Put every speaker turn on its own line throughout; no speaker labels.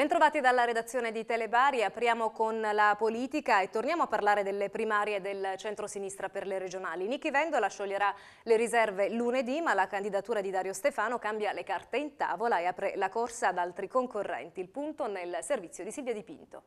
Bentrovati dalla redazione di Telebari, apriamo con la politica e torniamo a parlare delle primarie del centro-sinistra per le regionali. Nichi Vendola scioglierà le riserve lunedì, ma la candidatura di Dario Stefano cambia le carte in tavola e apre la corsa ad altri concorrenti. Il punto nel servizio di Silvia Dipinto.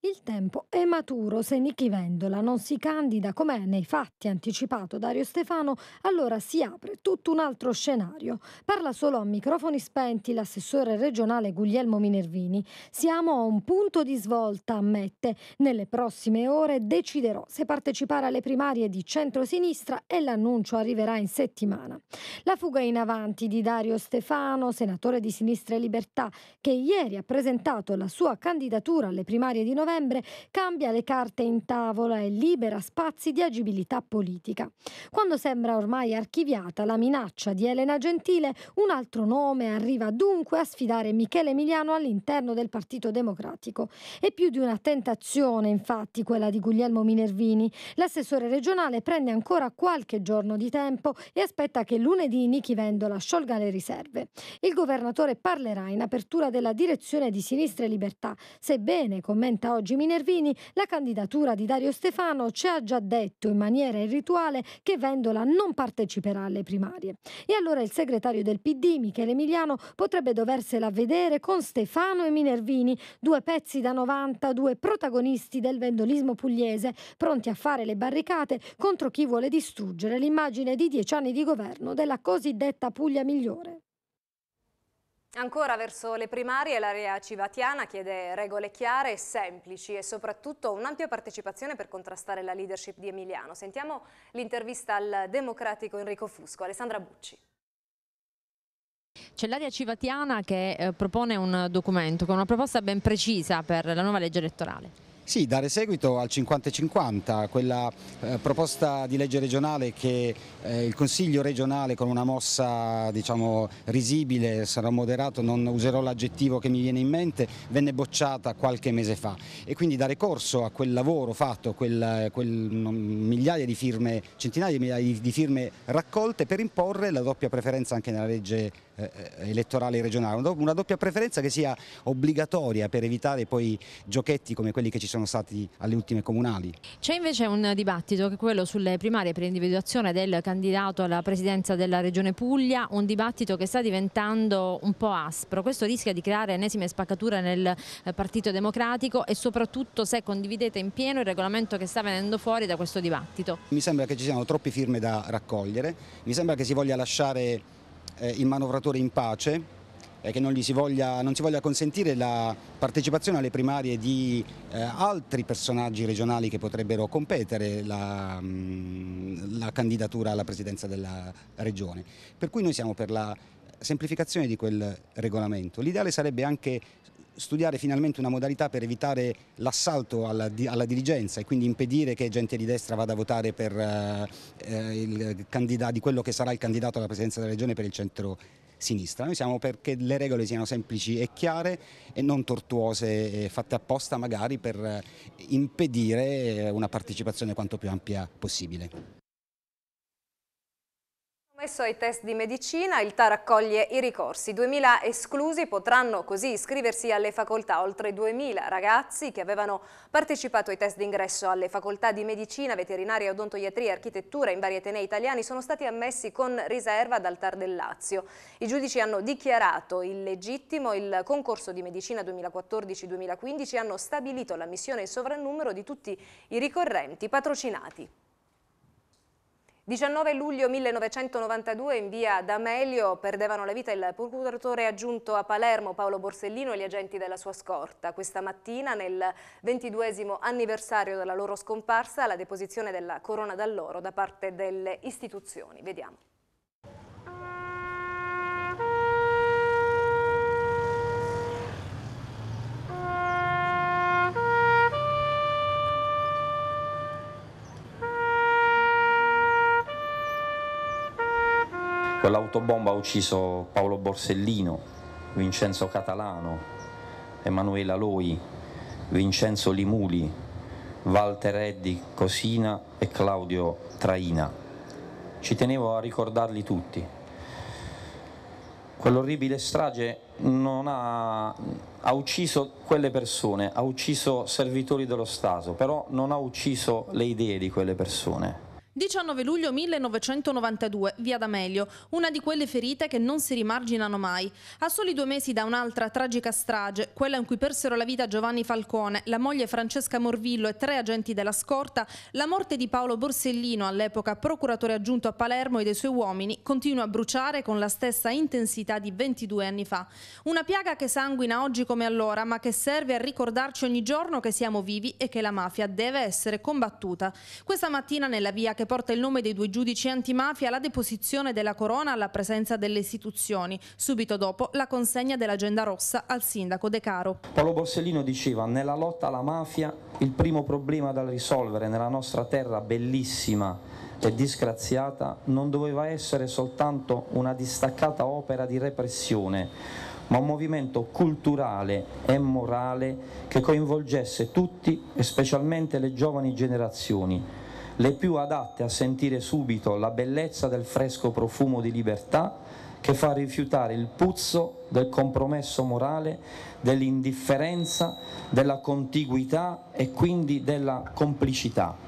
Il tempo è maturo se Nichi Vendola non si candida come nei fatti anticipato Dario Stefano, allora si apre tutto un altro scenario. Parla solo a microfoni spenti l'assessore regionale Guglielmo Minervini. Siamo a un punto di svolta, ammette. Nelle prossime ore deciderò se partecipare alle primarie di centrosinistra e l'annuncio arriverà in settimana. La fuga in avanti di Dario Stefano, senatore di Sinistra e Libertà, che ieri ha presentato la sua candidatura alle primarie di novembre novembre cambia le carte in tavola e libera spazi di agibilità politica. Quando sembra ormai archiviata la minaccia di Elena Gentile, un altro nome arriva dunque a sfidare Michele Emiliano all'interno del Partito Democratico. È più di una tentazione, infatti, quella di Guglielmo Minervini. L'assessore regionale prende ancora qualche giorno di tempo e aspetta che lunedì Nichi Vendola sciolga le riserve. Il governatore parlerà in apertura della direzione di Sinistra e Libertà, sebbene, commenta oggi, oggi Minervini, la candidatura di Dario Stefano ci ha già detto in maniera irrituale che Vendola non parteciperà alle primarie. E allora il segretario del PD, Michele Emiliano, potrebbe doversela vedere con Stefano e Minervini, due pezzi da 90, due protagonisti del vendolismo pugliese, pronti a fare le barricate contro chi vuole distruggere l'immagine di dieci anni di governo della cosiddetta Puglia migliore.
Ancora verso le primarie l'area civatiana chiede regole chiare e semplici e soprattutto un'ampia partecipazione per contrastare la leadership di Emiliano. Sentiamo l'intervista al democratico Enrico Fusco, Alessandra Bucci. C'è l'area civatiana che eh, propone un documento con una proposta ben precisa per la nuova legge elettorale.
Sì, dare seguito al 50-50, quella eh, proposta di legge regionale che eh, il Consiglio regionale con una mossa diciamo, risibile, sarò moderato, non userò l'aggettivo che mi viene in mente, venne bocciata qualche mese fa e quindi dare corso a quel lavoro fatto, quel, quel migliaia di firme, centinaia di migliaia di, di, firme raccolte per imporre la doppia preferenza anche nella legge eh, eh elettorale regionale, una doppia preferenza che sia obbligatoria per evitare poi giochetti come quelli che ci sono sono stati alle ultime comunali.
C'è invece un dibattito che è quello sulle primarie per l'individuazione del candidato alla presidenza della Regione Puglia, un dibattito che sta diventando un po' aspro. Questo rischia di creare enesime spaccature nel eh, Partito Democratico e soprattutto se condividete in pieno il regolamento che sta venendo fuori da questo dibattito.
Mi sembra che ci siano troppe firme da raccogliere, mi sembra che si voglia lasciare eh, il manovratore in pace eh, che non, si voglia, non, si voglia consentire la partecipazione alle primarie di eh, altri personaggi regionali che potrebbero competere la, mm, la candidatura alla presidenza della regione. Per cui noi siamo per la semplificazione di quel regolamento. L'ideale sarebbe anche studiare finalmente una modalità per evitare l'assalto alla, alla, dirigenza e quindi impedire che gente di destra vada a votare per eh, eh il, di quello che sarà il candidato alla presidenza della regione per il centro sinistra. Noi siamo perché le regole siano semplici e chiare e non tortuose, fatte apposta magari per eh, impedire eh, una partecipazione quanto più ampia possibile.
Messo ai test di medicina, il TAR accoglie i ricorsi. 2.000 esclusi potranno così iscriversi alle facoltà. Oltre 2.000 ragazzi che avevano partecipato ai test d'ingresso alle facoltà di medicina, veterinaria, odontoiatria e architettura in vari atenei italiani sono stati ammessi con riserva dal TAR del Lazio. I giudici hanno dichiarato illegittimo il concorso di medicina 2014-2015 e hanno stabilito l'ammissione in sovrannumero di tutti i ricorrenti patrocinati. 19 luglio 1992 in via D'Amelio perdevano la vita il procuratore aggiunto a Palermo Paolo Borsellino e gli agenti della sua scorta. Questa mattina, nel ventiduesimo anniversario della loro scomparsa, la deposizione della corona d'alloro da parte delle istituzioni. Vediamo.
Quell'autobomba ha ucciso Paolo Borsellino, Vincenzo Catalano, Emanuela Loi, Vincenzo Limuli, Walter Eddi Cosina e Claudio Traina. Ci tenevo a ricordarli tutti. Quell'orribile strage ha, ha ucciso quelle persone, ha ucciso servitori dello Stato, però non ha ucciso le idee di quelle persone
19 luglio 1992, via D'Amelio, una di quelle ferite che non si rimarginano mai. A soli due mesi da un'altra tragica strage, quella in cui persero la vita Giovanni Falcone, la moglie Francesca Morvillo e tre agenti della scorta, la morte di Paolo Borsellino, all'epoca procuratore aggiunto a Palermo e dei suoi uomini, continua a bruciare con la stessa intensità di 22 anni fa. Una piaga che sanguina oggi come allora, ma che serve a ricordarci ogni giorno che siamo vivi e che la mafia deve essere combattuta. Questa mattina nella via che porta il nome dei due giudici antimafia alla deposizione della corona alla presenza delle istituzioni, subito dopo la consegna dell'agenda rossa al sindaco De Caro.
Paolo Borsellino diceva nella lotta alla mafia il primo problema da risolvere nella nostra terra bellissima e disgraziata non doveva essere soltanto una distaccata opera di repressione, ma un movimento culturale e morale che coinvolgesse tutti e specialmente le giovani generazioni le più adatte a sentire subito la bellezza del fresco profumo di libertà che fa rifiutare il puzzo del compromesso morale, dell'indifferenza, della contiguità e quindi della complicità.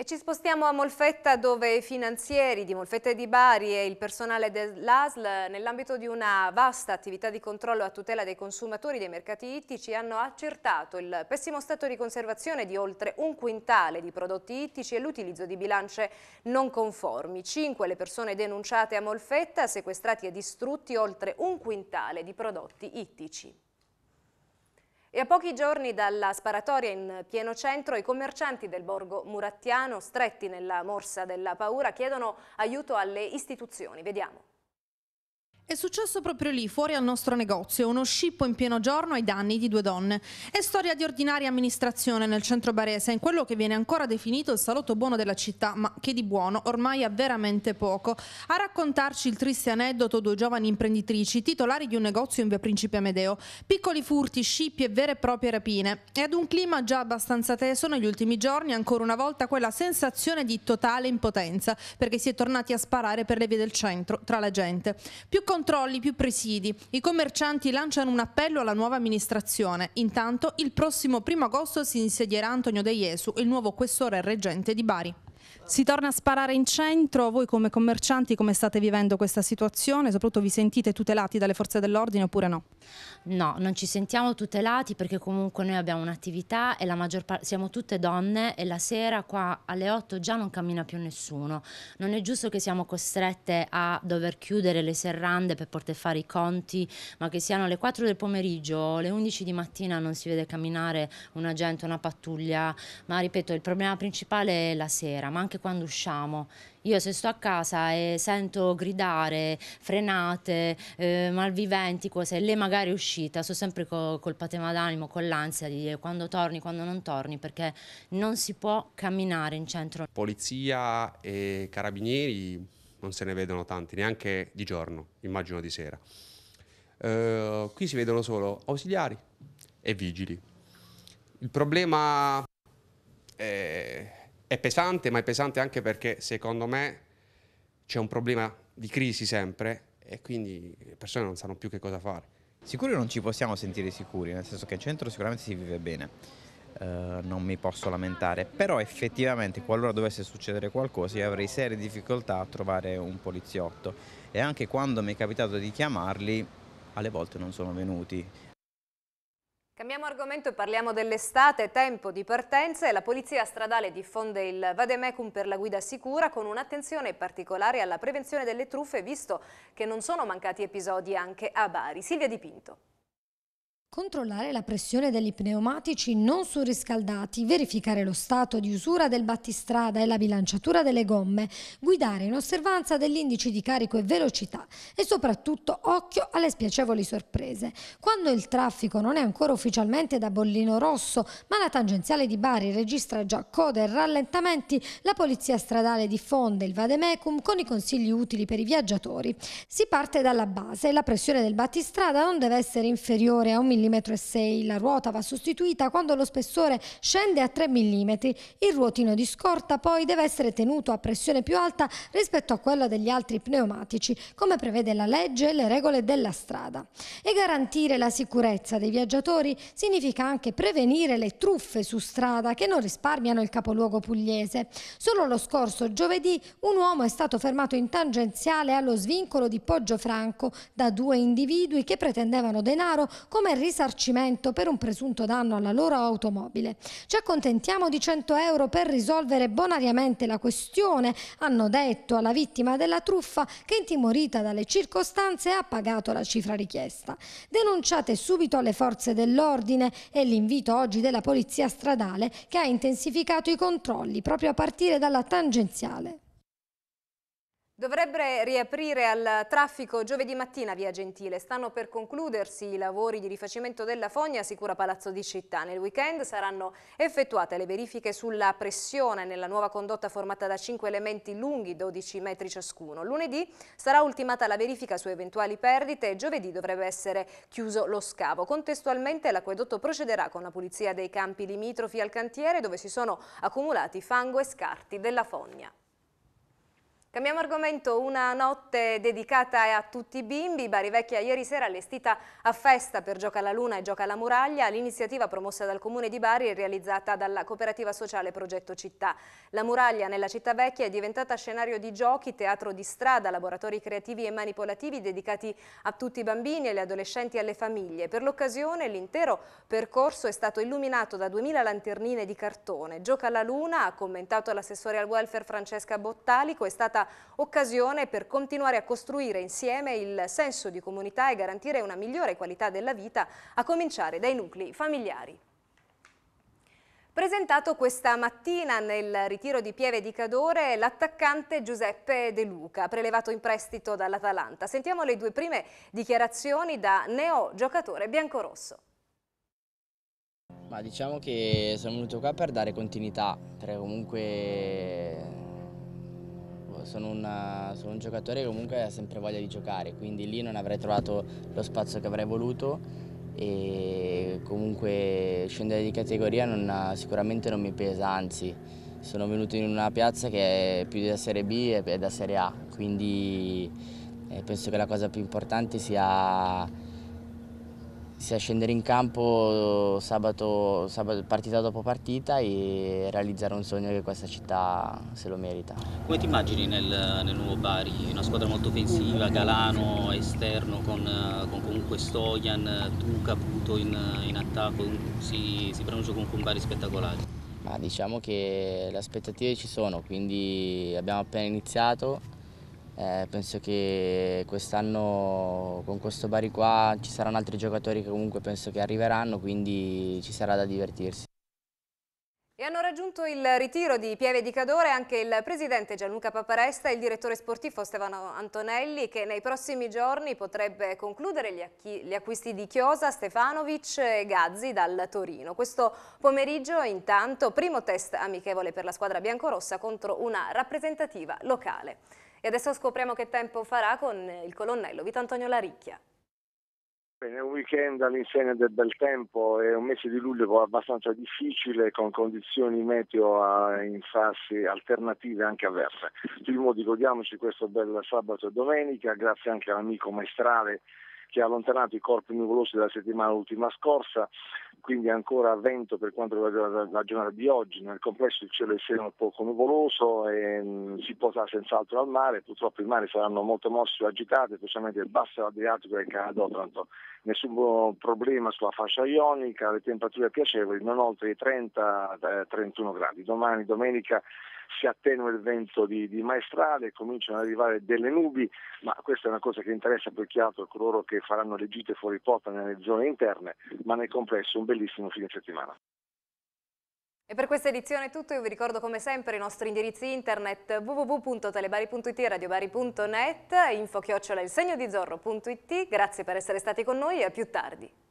E ci spostiamo a Molfetta dove i finanzieri di Molfetta e di Bari e il personale dell'ASL nell'ambito di una vasta attività di controllo a tutela dei consumatori dei mercati ittici hanno accertato il pessimo stato di conservazione di oltre un quintale di prodotti ittici e l'utilizzo di bilance non conformi. Cinque le persone denunciate a Molfetta, sequestrati e distrutti oltre un quintale di prodotti ittici. E a pochi giorni dalla sparatoria in pieno centro, i commercianti del borgo murattiano, stretti nella morsa della paura, chiedono aiuto alle istituzioni. Vediamo.
È successo proprio lì, fuori al nostro negozio, uno scippo in pieno giorno ai danni di due donne. È storia di ordinaria amministrazione nel centro barese, in quello che viene ancora definito il salotto buono della città, ma che di buono ormai ha veramente poco. A raccontarci il triste aneddoto due giovani imprenditrici, titolari di un negozio in via Principe Amedeo. Piccoli furti, scippi e vere e proprie rapine. E ad un clima già abbastanza teso negli ultimi giorni, ancora una volta quella sensazione di totale impotenza, perché si è tornati a sparare per le vie del centro, tra la gente. Più con controlli più presidi. I commercianti lanciano un appello alla nuova amministrazione. Intanto, il prossimo primo agosto si insedierà Antonio De Jesu, il nuovo questore reggente di Bari. Si torna a sparare in centro, voi come commercianti come state vivendo questa situazione? Soprattutto vi sentite tutelati dalle forze
dell'ordine oppure no? No, non ci sentiamo tutelati perché comunque noi abbiamo un'attività e la maggior parte siamo tutte donne e la sera qua alle 8 già non cammina più nessuno. Non è giusto che siamo costrette a dover chiudere le serrande per poter fare i conti, ma che siano le 4 del pomeriggio o le 11 di mattina non si vede camminare un agente, una pattuglia, ma ripeto, il problema principale è la sera, ma anche quando usciamo. Io se sto a casa e sento gridare, frenate, eh, malviventi, cose, lei magari è uscita, sto sempre co col patema d'animo, con l'ansia di quando torni, quando non torni, perché non si può camminare in centro.
Polizia e carabinieri non se ne vedono tanti, neanche di giorno, immagino di sera. Uh, qui si vedono solo ausiliari e vigili. Il problema è è pesante, ma è pesante anche perché secondo me c'è un problema di crisi sempre e quindi le persone non sanno più che
cosa fare. Sicuri non ci possiamo sentire sicuri, nel senso che al centro sicuramente si vive bene. Uh, non mi posso lamentare, però effettivamente qualora dovesse succedere qualcosa io avrei serie difficoltà a trovare un poliziotto e anche quando mi è capitato di chiamarli alle volte non sono venuti
Cambiamo argomento e parliamo dell'estate, tempo di partenze. La Polizia Stradale diffonde il Vademecum per la guida sicura con un'attenzione particolare alla prevenzione delle truffe, visto che non sono mancati episodi anche a Bari. Silvia Dipinto.
Controllare la pressione degli pneumatici non surriscaldati, verificare lo stato di usura del battistrada e la bilanciatura delle gomme, guidare in osservanza dell'indice di carico e velocità e soprattutto occhio alle spiacevoli sorprese. Quando il traffico non è ancora ufficialmente da bollino rosso, ma la tangenziale di Bari registra già code e rallentamenti, la polizia stradale diffonde il vademecum con i consigli utili per i viaggiatori. Si parte dalla base, la pressione del battistrada non deve essere inferiore a un millimetro mm la ruota va sostituita quando lo spessore scende a 3 mm. Il ruotino di scorta poi deve essere tenuto a pressione più alta rispetto a quella degli altri pneumatici, come prevede la legge e le regole della strada. E garantire la sicurezza dei viaggiatori significa anche prevenire le truffe su strada che non risparmiano il capoluogo pugliese. Solo lo scorso giovedì un uomo è stato fermato in tangenziale allo svincolo di Poggio Franco da due individui che pretendevano denaro come risparmio risarcimento per un presunto danno alla loro automobile. Ci accontentiamo di 100 euro per risolvere bonariamente la questione, hanno detto alla vittima della truffa che intimorita dalle circostanze ha pagato la cifra richiesta. Denunciate subito alle forze dell'ordine e l'invito oggi della polizia stradale che ha intensificato i controlli proprio a partire dalla tangenziale.
Dovrebbe riaprire al traffico giovedì mattina via Gentile. Stanno per concludersi i lavori di rifacimento della fogna sicura Palazzo di Città. Nel weekend saranno effettuate le verifiche sulla pressione nella nuova condotta formata da 5 elementi lunghi 12 metri ciascuno. Lunedì sarà ultimata la verifica su eventuali perdite e giovedì dovrebbe essere chiuso lo scavo. Contestualmente l'acquedotto procederà con la pulizia dei campi limitrofi al cantiere dove si sono accumulati fango e scarti della fogna. Cambiamo argomento, una notte dedicata a tutti i bimbi, Bari Vecchia ieri sera allestita a festa per Gioca alla Luna e Gioca alla Muraglia, l'iniziativa promossa dal Comune di Bari e realizzata dalla cooperativa sociale Progetto Città. La Muraglia nella città vecchia è diventata scenario di giochi, teatro di strada, laboratori creativi e manipolativi dedicati a tutti i bambini e le adolescenti e alle famiglie. Per l'occasione l'intero percorso è stato illuminato da 2000 lanternine di cartone. Gioca alla Luna, ha commentato l'assessore al welfare Francesca Bottalico, è stata stata occasione per continuare a costruire insieme il senso di comunità e garantire una migliore qualità della vita, a cominciare dai nuclei familiari. Presentato questa mattina nel ritiro di Pieve di Cadore l'attaccante Giuseppe De Luca, prelevato in prestito dall'Atalanta. Sentiamo le due prime dichiarazioni da neo giocatore biancorosso.
Ma diciamo che sono venuto qua per dare continuità, perché comunque sono, una, sono un giocatore che comunque ha sempre voglia di giocare, quindi lì non avrei trovato lo spazio che avrei voluto e comunque scendere di categoria non sicuramente non mi pesa, anzi sono venuto in una piazza che è più da Serie B e da Serie A, quindi eh, penso che la cosa più importante sia sia scendere in campo sabato, sabato, partita dopo partita e realizzare un sogno che questa città se lo merita. Come ti immagini nel, nel nuovo Bari? Una squadra molto offensiva, Galano esterno con, con comunque Stojan, tu Caputo in, in attacco, si, si pronuncia comunque un Bari spettacolare. Ma diciamo che le aspettative ci sono, quindi abbiamo appena iniziato eh, penso che quest'anno con questo Bari qua ci saranno altri giocatori che comunque penso che arriveranno, quindi ci sarà da divertirsi.
E hanno raggiunto il ritiro di Pieve di Cadore anche il presidente Gianluca Paparesta e il direttore sportivo Stefano Antonelli che nei prossimi giorni potrebbe concludere gli, gli acquisti di Chiosa, Stefanovic e Gazzi dal Torino. Questo pomeriggio intanto primo test amichevole per la squadra biancorossa contro una rappresentativa locale. E adesso scopriamo che tempo farà con il colonnello Vito Antonio Laricchia.
Bene, un weekend all'insegna del bel tempo e un mese di luglio abbastanza difficile con condizioni meteo in fasi alternative anche avverse. Primo di godiamoci questo bel sabato e domenica, grazie anche all'amico maestrale che ha allontanato i corpi nuvolosi della settimana ultima scorsa quindi ancora vento per quanto riguarda la, giornata di oggi. Nel complesso il cielo è sereno un poco nuvoloso e mh, mm, si posa senz'altro al mare, purtroppo i mari saranno molto mossi o agitati, specialmente il basso Adriatico e il Canada Otranto. Nessun problema sulla fascia ionica, le temperature piacevoli, non oltre i 30-31 eh, gradi. Domani, domenica si attenua il vento di, di maestrale, cominciano ad arrivare delle nubi, ma questa è una cosa che interessa più che altro coloro che faranno le gite fuori porta nelle zone interne, ma nel complesso un bellissimo fine settimana.
E per questa edizione è tutto, io vi ricordo come sempre i nostri indirizzi internet www.telebari.it radiobari.net, info chiocciola il segno di zorro.it, grazie per essere stati con noi e a più tardi.